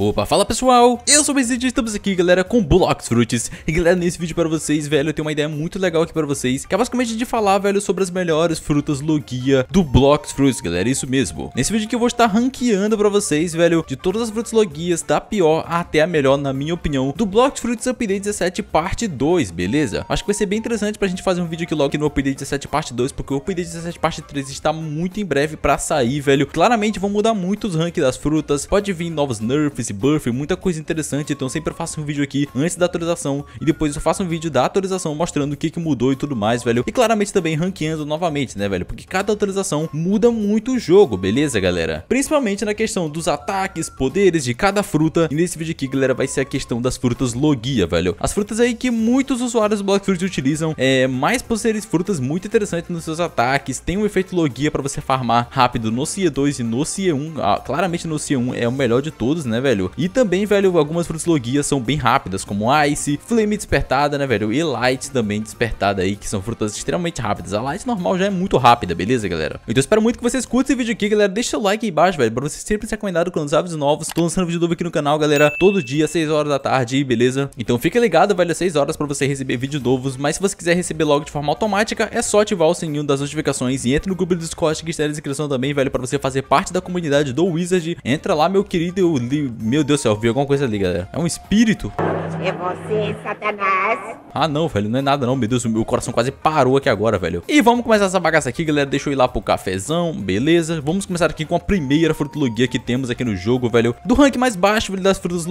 Opa, fala pessoal, eu sou o Benzid e estamos aqui galera com Blocks Fruits E galera, nesse vídeo para vocês, velho, eu tenho uma ideia muito legal aqui para vocês Que é basicamente de falar, velho, sobre as melhores frutas Logia do Blocks Fruits, galera, é isso mesmo Nesse vídeo aqui eu vou estar ranqueando para vocês, velho, de todas as frutas Logias, da pior até a melhor, na minha opinião Do Blocks Fruits Update 17 parte 2, beleza? Acho que vai ser bem interessante pra gente fazer um vídeo aqui logo aqui no Update 17 parte 2 Porque o Update 17 parte 3 está muito em breve pra sair, velho Claramente vão mudar muito os ranks das frutas, pode vir novos nerfs buff, muita coisa interessante, então sempre faço um vídeo aqui antes da atualização e depois eu faço um vídeo da atualização mostrando o que, que mudou e tudo mais, velho. E claramente também ranqueando novamente, né, velho? Porque cada atualização muda muito o jogo, beleza, galera? Principalmente na questão dos ataques, poderes de cada fruta. E nesse vídeo aqui, galera, vai ser a questão das frutas Logia, velho. As frutas aí que muitos usuários do Block Fruit utilizam, é, mais por serem frutas muito interessantes nos seus ataques, tem um efeito Logia pra você farmar rápido no c 2 e no c 1. Ah, claramente no c 1 é o melhor de todos, né, velho? velho. E também, velho, algumas logia são bem rápidas, como Ice, Flame despertada, né, velho, e Light também despertada aí, que são frutas extremamente rápidas. A Light normal já é muito rápida, beleza, galera? Então espero muito que vocês curtam esse vídeo aqui, galera. Deixa seu like aí embaixo, velho, pra você sempre ser recomendado quando usar vídeos novos. Tô lançando vídeo novo aqui no canal, galera, todo dia, 6 horas da tarde, beleza? Então fica ligado, velho, 6 horas pra você receber vídeos novos, mas se você quiser receber logo de forma automática, é só ativar o sininho das notificações e entra no grupo do Discord que está na descrição também, velho, pra você fazer parte da comunidade do Wizard. Entra lá, meu querido, eu li meu Deus do céu, vi alguma coisa ali, galera. É um espírito. É você, Satanás. Ah, não, velho. Não é nada, não. Meu Deus, o meu coração quase parou aqui agora, velho. E vamos começar essa bagaça aqui, galera. Deixa eu ir lá pro cafezão. Beleza. Vamos começar aqui com a primeira fruta que temos aqui no jogo, velho. Do rank mais baixo, velho, das frutas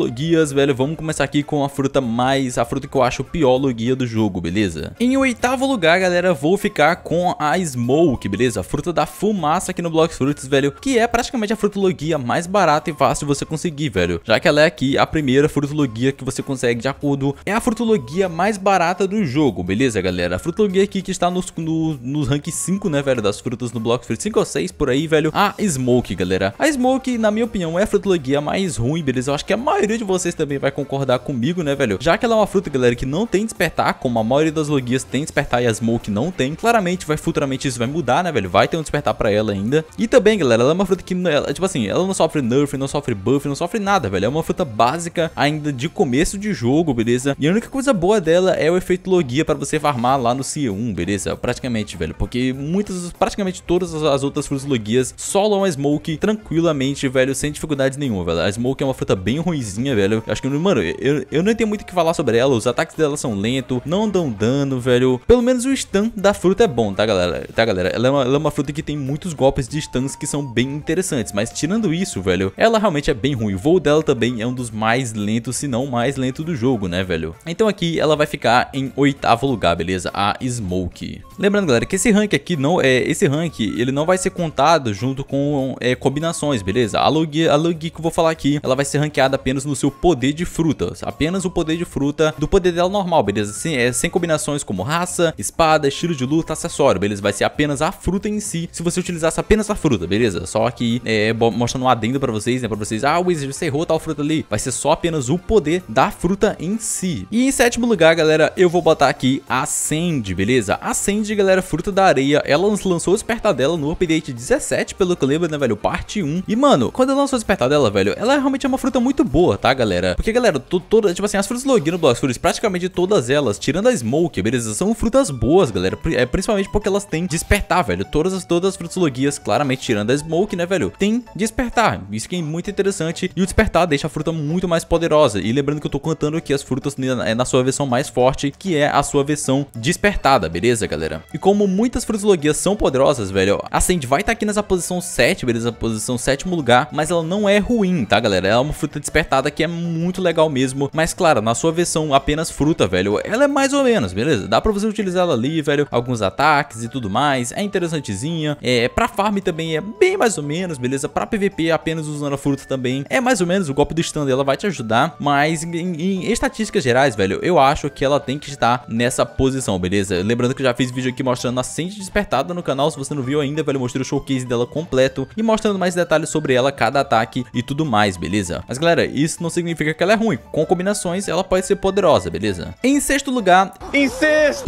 velho. Vamos começar aqui com a fruta mais... A fruta que eu acho pior logia do jogo, beleza? Em oitavo lugar, galera, vou ficar com a Smoke, beleza? A fruta da fumaça aqui no Blox Fruits, velho. Que é praticamente a fruta mais barata e fácil de você conseguir, velho. Já que ela é aqui a primeira fruta que você consegue de acordo, é a frutologia mais barata do jogo, beleza galera? A frutologia aqui que está nos, no, rank 5, né velho, das frutas no Block Fruit 5 ou 6 por aí, velho, a Smoke, galera. A Smoke, na minha opinião, é a frutologia mais ruim, beleza? Eu acho que a maioria de vocês também vai concordar comigo, né velho? Já que ela é uma fruta, galera, que não tem despertar, como a maioria das logias tem despertar e a Smoke não tem, claramente vai futuramente isso vai mudar, né velho? Vai ter um despertar pra ela ainda. E também, galera, ela é uma fruta que, ela, é, tipo assim, ela não sofre nerf, não sofre buff, não sofre nada, velho. É uma fruta básica ainda de começo de jogo jogo, beleza? E a única coisa boa dela é o efeito logia para você farmar lá no C1, beleza? Praticamente, velho, porque muitas, praticamente todas as outras frutas logias solam a Smoke tranquilamente, velho, sem dificuldades nenhuma, velho. A Smoke é uma fruta bem ruizinha, velho. Acho que, mano, eu, eu não tenho muito o que falar sobre ela, os ataques dela são lentos, não dão dano, velho. Pelo menos o stun da fruta é bom, tá, galera? Tá, galera? Ela é uma, ela é uma fruta que tem muitos golpes de stuns que são bem interessantes, mas tirando isso, velho, ela realmente é bem ruim. O voo dela também é um dos mais lentos, se não mais lento do jogo, né, velho? Então aqui ela vai ficar em oitavo lugar, beleza? A Smoke. Lembrando, galera, que esse rank aqui não é esse rank, ele não vai ser contado junto com é, combinações, beleza? A log, a log que eu vou falar aqui, ela vai ser ranqueada apenas no seu poder de frutas, apenas o poder de fruta do poder dela normal, beleza? Sem, é, sem combinações como raça, espada, estilo de luta, acessório, beleza? Vai ser apenas a fruta em si, se você utilizasse apenas a fruta, beleza? Só que é, mostrando um adendo para vocês, né, para vocês, ah, Wizard, você errou tal fruta ali, vai ser só apenas o poder da fruta luta em si. E em sétimo lugar, galera, eu vou botar aqui a Sandy, beleza? A Sandy, galera, fruta da areia, ela lançou o Despertadela no update 17, pelo que eu lembro, né, velho, parte 1. E, mano, quando ela lançou o dela velho, ela realmente é uma fruta muito boa, tá, galera? Porque, galera, toda, tipo assim, as frutas Login Blast Fruits, praticamente todas elas, tirando a Smoke, beleza, são frutas boas, galera, é, principalmente porque elas têm despertar, velho. Todas as, todas as frutas Logias, claramente, tirando a Smoke, né, velho, tem despertar. Isso que é muito interessante. E o despertar deixa a fruta muito mais poderosa. E lembrando que eu tô cantando lembrando que as frutas é na sua versão mais forte, que é a sua versão despertada, beleza, galera? E como muitas frutologias são poderosas, velho, a Sand vai estar tá aqui nessa posição 7, beleza? Posição sétimo lugar, mas ela não é ruim, tá, galera? Ela é uma fruta despertada que é muito legal mesmo, mas claro, na sua versão apenas fruta, velho, ela é mais ou menos, beleza? Dá pra você utilizar ela ali, velho, alguns ataques e tudo mais, é interessantezinha, é, pra farm também é bem mais ou menos, beleza? Pra PVP apenas usando a fruta também, é mais ou menos, o golpe do stand ela vai te ajudar, mas em, em, estatísticas gerais, velho, eu acho que ela tem que estar nessa posição, beleza? Lembrando que eu já fiz vídeo aqui mostrando a Sente Despertada no canal, se você não viu ainda, velho, eu mostrei o showcase dela completo e mostrando mais detalhes sobre ela, cada ataque e tudo mais, beleza? Mas galera, isso não significa que ela é ruim, com combinações ela pode ser poderosa, beleza? Em sexto lugar... Em sexto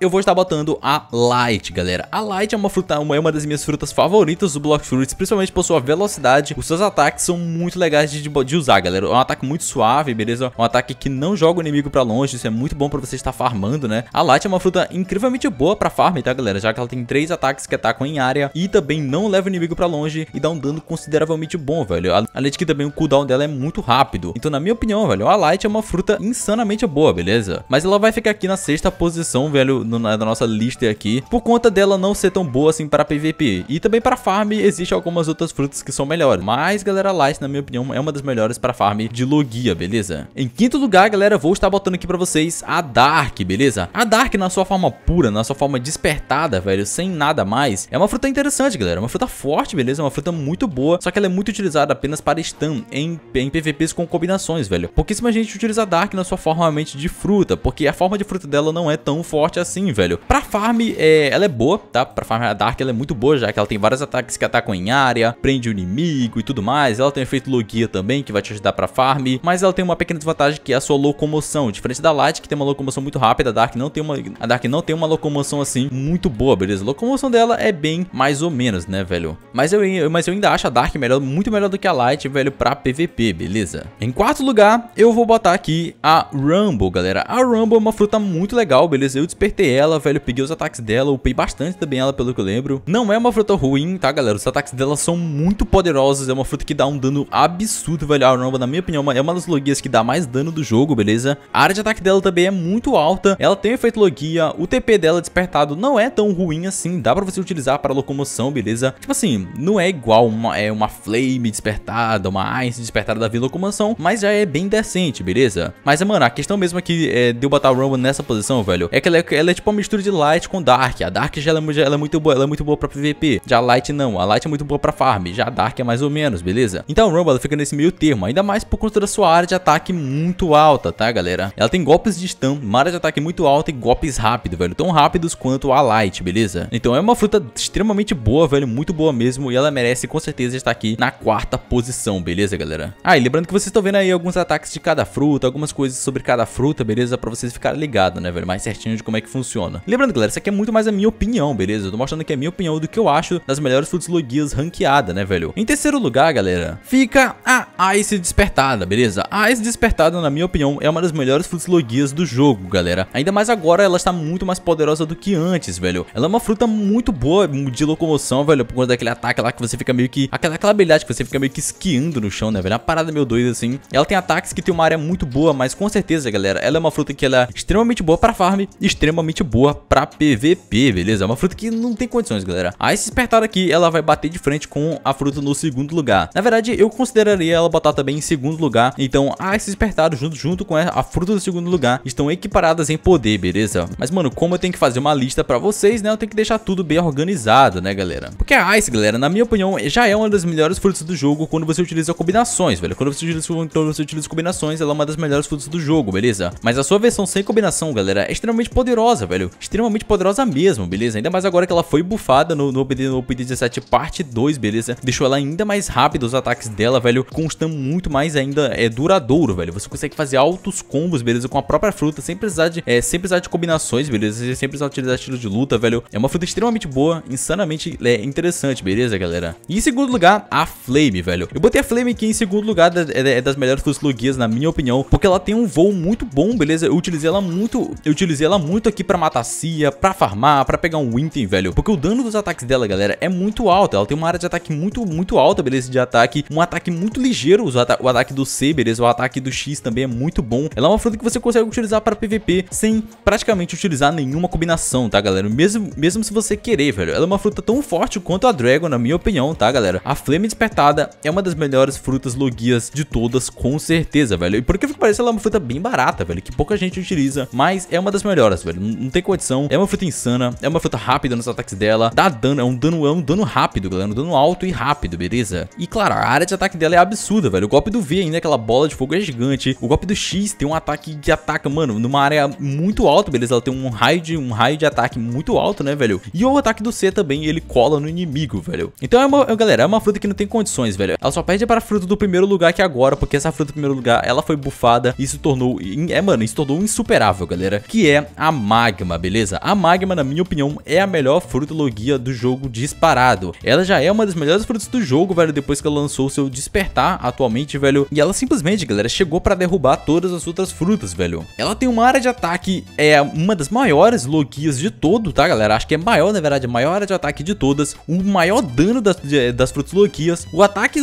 eu vou estar botando a Light, galera. A Light é uma fruta, uma, é uma das minhas frutas favoritas do Block Fruits, principalmente por sua velocidade. Os seus ataques são muito legais de, de usar, galera. É um ataque muito suave, beleza? um ataque que não joga o inimigo pra longe, isso é muito bom pra você estar farmando, né? A Light é uma fruta incrivelmente boa pra farm, tá, galera? Já que ela tem três ataques que atacam em área e também não leva o inimigo pra longe e dá um dano consideravelmente bom, velho. Além de que também o cooldown dela é muito rápido. Então, na minha opinião, velho, a Light é uma fruta insanamente boa, beleza? Mas ela vai ficar aqui na sexta posição, velho, no, na nossa lista aqui, por conta dela não ser tão boa assim para PVP. E também para farm existe algumas outras frutas que são melhores. Mas, galera, Lice, na minha opinião, é uma das melhores para farm de Logia, beleza? Em quinto lugar, galera, vou estar botando aqui para vocês a Dark, beleza? A Dark na sua forma pura, na sua forma despertada, velho, sem nada mais, é uma fruta interessante, galera. É uma fruta forte, beleza? É uma fruta muito boa, só que ela é muito utilizada apenas para stun em, em PVPs com combinações, velho. Pouquíssima gente utiliza a Dark na sua forma realmente de fruta, porque a forma de fruta dela não é tão forte assim assim, velho. Pra farm, é, ela é boa, tá? Pra farm a Dark ela é muito boa, já que ela tem vários ataques que atacam em área, prende o inimigo e tudo mais. Ela tem efeito Logia também, que vai te ajudar pra farm, mas ela tem uma pequena desvantagem que é a sua locomoção. Diferente da Light, que tem uma locomoção muito rápida, a Dark não tem uma, a Dark não tem uma locomoção assim muito boa, beleza? A locomoção dela é bem mais ou menos, né, velho? Mas eu, eu, mas eu ainda acho a Dark melhor, muito melhor do que a Light, velho, pra PVP, beleza? Em quarto lugar, eu vou botar aqui a Rumble, galera. A Rumble é uma fruta muito legal, beleza? Eu despertei ela, velho, peguei os ataques dela, upei bastante também ela, pelo que eu lembro. Não é uma fruta ruim, tá, galera? Os ataques dela são muito poderosos, é uma fruta que dá um dano absurdo, velho. A Aronba, na minha opinião, é uma das logias que dá mais dano do jogo, beleza? A área de ataque dela também é muito alta, ela tem efeito logia, o TP dela despertado não é tão ruim assim, dá pra você utilizar para locomoção, beleza? Tipo assim, não é igual uma, é uma Flame despertada, uma Ice despertada da Vila Locomoção, mas já é bem decente, beleza? Mas, mano, a questão mesmo aqui é, de é, eu botar a Rumble nessa posição, velho, é que ela é, ela é é tipo uma mistura de Light com Dark. A Dark já ela, já, é ela é muito boa, ela é muito boa pra PVP. Já a Light não, a Light é muito boa pra farm. Já a Dark é mais ou menos, beleza? Então o Rumble ela fica nesse meio termo, ainda mais por conta da sua área de ataque muito alta, tá galera? Ela tem golpes de stun, uma área de ataque muito alta e golpes rápido, velho. Tão rápidos quanto a Light, beleza? Então é uma fruta extremamente boa, velho, muito boa mesmo. E ela merece com certeza estar aqui na quarta posição, beleza galera? Ah, e lembrando que vocês estão vendo aí alguns ataques de cada fruta, algumas coisas sobre cada fruta, beleza? Pra vocês ficarem ligados, né velho? Mais certinho de como é que funciona funciona. Lembrando, galera, isso aqui é muito mais a minha opinião, beleza? Eu tô mostrando que é a minha opinião do que eu acho das melhores logias ranqueada, né, velho? Em terceiro lugar, galera, fica a Ice Despertada, beleza? A Ice Despertada, na minha opinião, é uma das melhores logias do jogo, galera. Ainda mais agora, ela está muito mais poderosa do que antes, velho. Ela é uma fruta muito boa de locomoção, velho, por conta daquele ataque lá que você fica meio que... Aquela, aquela habilidade que você fica meio que esquiando no chão, né, velho? Uma parada meio doida, assim. Ela tem ataques que tem uma área muito boa, mas com certeza, galera, ela é uma fruta que ela é extremamente boa pra farm e extremamente extremamente boa pra PVP, beleza? É uma fruta que não tem condições, galera. A esse espertar aqui, ela vai bater de frente com a fruta no segundo lugar. Na verdade, eu consideraria ela botar também em segundo lugar. Então, a ah, esse espertar junto, junto com a fruta do segundo lugar estão equiparadas em poder, beleza? Mas, mano, como eu tenho que fazer uma lista pra vocês, né? Eu tenho que deixar tudo bem organizado, né, galera? Porque a Ice, galera, na minha opinião, já é uma das melhores frutas do jogo quando você utiliza combinações, velho. Quando você utiliza, quando você utiliza combinações, ela é uma das melhores frutas do jogo, beleza? Mas a sua versão sem combinação, galera, é extremamente poderosa, poderosa, velho. Extremamente poderosa mesmo, beleza? Ainda mais agora que ela foi bufada no, no, OBD, no OBD 17 parte 2, beleza? Deixou ela ainda mais rápida, os ataques dela, velho, constam muito mais ainda é duradouro, velho. Você consegue fazer altos combos, beleza? Com a própria fruta, sem precisar de, é, sem precisar de combinações, beleza? Sem precisar utilizar estilo de luta, velho. É uma fruta extremamente boa, insanamente é, interessante, beleza, galera? E em segundo lugar, a Flame, velho. Eu botei a Flame aqui em segundo lugar, da, é, é das melhores frutas logias na minha opinião, porque ela tem um voo muito bom, beleza? Eu utilizei ela muito, eu utilizei ela muito aqui pra pra matar cia, pra farmar, pra pegar um item, velho. Porque o dano dos ataques dela, galera, é muito alto. Ela tem uma área de ataque muito, muito alta, beleza? De ataque, um ataque muito ligeiro. Ata o ataque do C, beleza? O ataque do X também é muito bom. Ela é uma fruta que você consegue utilizar para PVP sem praticamente utilizar nenhuma combinação, tá, galera? Mesmo, mesmo se você querer, velho. Ela é uma fruta tão forte quanto a Dragon, na minha opinião, tá, galera? A Flame Despertada é uma das melhores frutas logias de todas, com certeza, velho. E por que parece, ela é uma fruta bem barata, velho, que pouca gente utiliza, mas é uma das melhores, velho não tem condição. É uma fruta insana, é uma fruta rápida nos ataques dela, dá dano, é um dano, é um dano rápido, galera, é um dano alto e rápido, beleza? E claro, a área de ataque dela é absurda, velho. O golpe do V ainda, aquela bola de fogo é gigante. O golpe do X tem um ataque que ataca, mano, numa área muito alta, beleza? Ela tem um raio de um raio de ataque muito alto, né, velho? E o ataque do C também, ele cola no inimigo, velho. Então é uma, é, galera, é uma fruta que não tem condições, velho. Ela só perde para a fruta do primeiro lugar que agora, porque essa fruta do primeiro lugar, ela foi bufada e se tornou, é, mano, se tornou insuperável, galera, que é a Mara Magma, beleza? A Magma, na minha opinião, é a melhor fruta Logia do jogo disparado. Ela já é uma das melhores frutas do jogo, velho, depois que ela lançou o seu Despertar atualmente, velho. E ela simplesmente, galera, chegou pra derrubar todas as outras frutas, velho. Ela tem uma área de ataque, é uma das maiores Logias de todo, tá, galera? Acho que é maior, na verdade, a maior área de ataque de todas. O maior dano das, das frutas Logias. O ataque,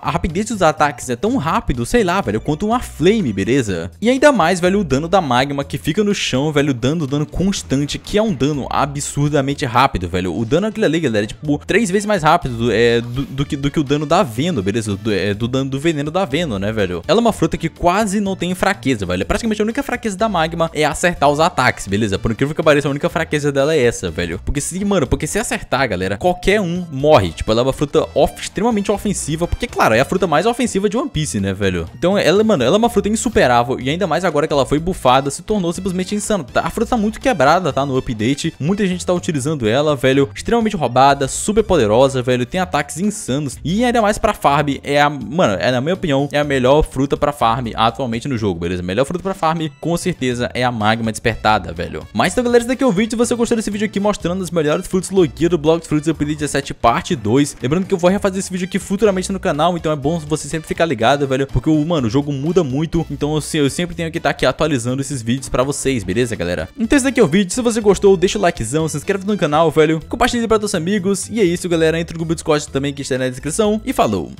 a rapidez dos ataques é tão rápido, sei lá, velho, quanto uma Flame, beleza? E ainda mais, velho, o dano da Magma que fica no chão, velho, dando dano dano constante, que é um dano absurdamente rápido, velho. O dano aquele ali, galera, é tipo três vezes mais rápido é, do, do, que, do que o dano da Veno, beleza? Do, é, do dano do veneno da Veno, né, velho? Ela é uma fruta que quase não tem fraqueza, velho. É praticamente a única fraqueza da Magma é acertar os ataques, beleza? Por incrível que pareça, a única fraqueza dela é essa, velho. Porque se, mano, porque se acertar, galera, qualquer um morre. Tipo, ela é uma fruta off, extremamente ofensiva, porque, claro, é a fruta mais ofensiva de One Piece, né, velho? Então, ela, mano, ela é uma fruta insuperável e ainda mais agora que ela foi bufada, se tornou simplesmente tá A fruta tá muito muito quebrada, tá? No update. Muita gente tá utilizando ela, velho. Extremamente roubada, super poderosa, velho. Tem ataques insanos. E ainda mais pra farm. É a. Mano, é na minha opinião, é a melhor fruta pra farm atualmente no jogo, beleza? melhor fruta pra farm, com certeza, é a magma despertada, velho. Mas então, galera, esse daqui é o vídeo. Se você gostou desse vídeo aqui mostrando as melhores frutas Logia do Block Fruits Update 17 parte 2. Lembrando que eu vou refazer esse vídeo aqui futuramente no canal. Então é bom você sempre ficar ligado, velho. Porque, mano, o jogo muda muito. Então eu, assim, eu sempre tenho que estar tá aqui atualizando esses vídeos pra vocês, beleza, galera? Então esse daqui é o vídeo. Se você gostou, deixa o likezão, se inscreve no canal, velho. Compartilha para seus amigos. E é isso, galera. Entra no grupo Discord também que está na descrição. E falou!